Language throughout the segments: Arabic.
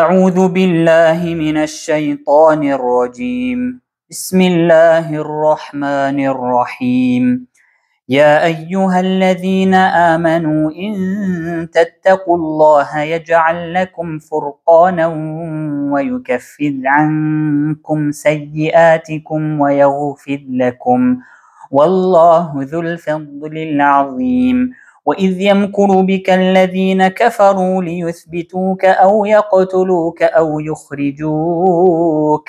أعوذ بالله من الشيطان الرجيم بسم الله الرحمن الرحيم يا أيها الذين آمنوا إن تتقوا الله يجعل لكم فرقانا ويكفر عنكم سيئاتكم ويغفر لكم والله ذو الفضل العظيم وإذ يمكر بك الذين كفروا ليثبتوك أو يقتلوك أو يخرجوك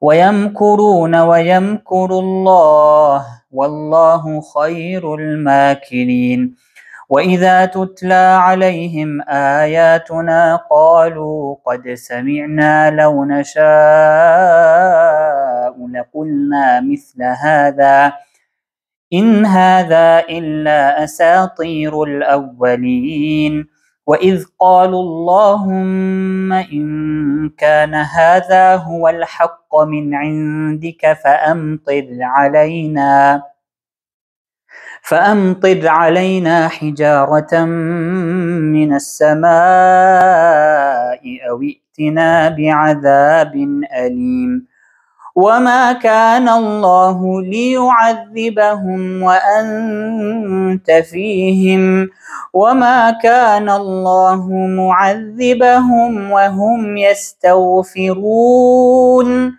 ويمكرون ويمكر الله والله خير الماكرين وإذا تتلى عليهم آياتنا قالوا قد سمعنا لو نشاء لقلنا مثل هذا إن هذا إلا أساطير الأولين وإذ قالوا اللهم إن كان هذا هو الحق من عندك فأمطر علينا فأمطر علينا حجارة من السماء أو ائتنا بعذاب أليم وما كان الله ليعذبهم وأنت فيهم وما كان الله معذبهم وهم يستغفرون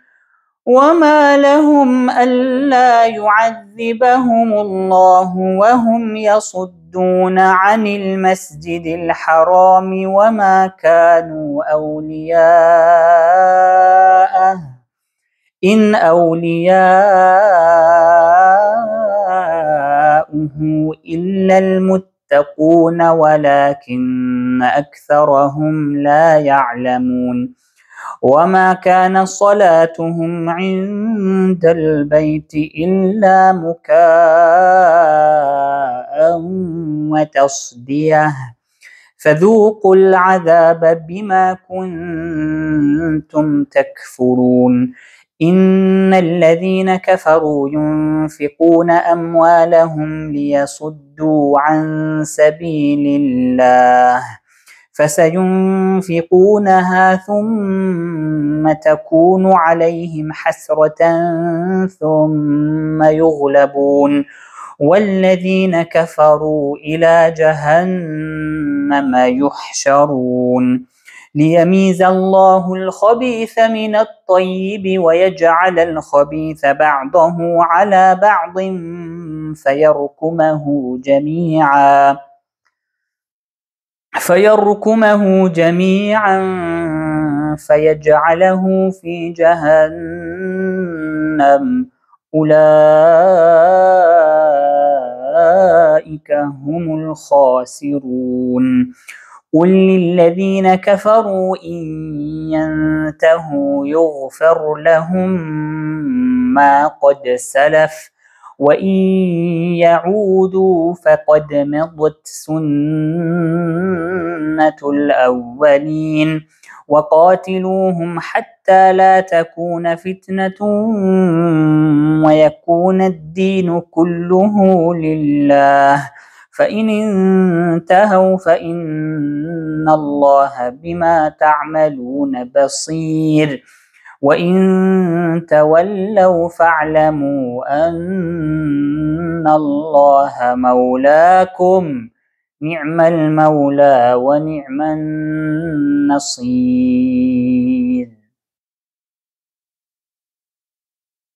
وما لهم ألا يعذبهم الله وهم يصدون عن المسجد الحرام وما كانوا أولياء إن أولياؤه إلا المتقون ولكن أكثرهم لا يعلمون وما كان صلاتهم عند البيت إلا مكاء وتصديه فذوقوا العذاب بما كنتم تكفرون إن الذين كفروا ينفقون أموالهم ليصدوا عن سبيل الله فسينفقونها ثم تكون عليهم حسرة ثم يغلبون والذين كفروا إلى جهنم يحشرون ليميز الله الخبيث من الطيب ويجعل الخبيث بعضه على بعض فيركمه جميعا فيركمه جميعا فيجعله في جهنم أولئك هم الخاسرون قل للذين كفروا إن ينتهوا يغفر لهم ما قد سلف وإن يعودوا فقد مضت سنة الأولين وقاتلوهم حتى لا تكون فتنة ويكون الدين كله لله فإن انتهوا فإن الله بما تعملون بصير وإن تولوا فاعلموا أن الله مولاكم نعم المولى ونعم النصير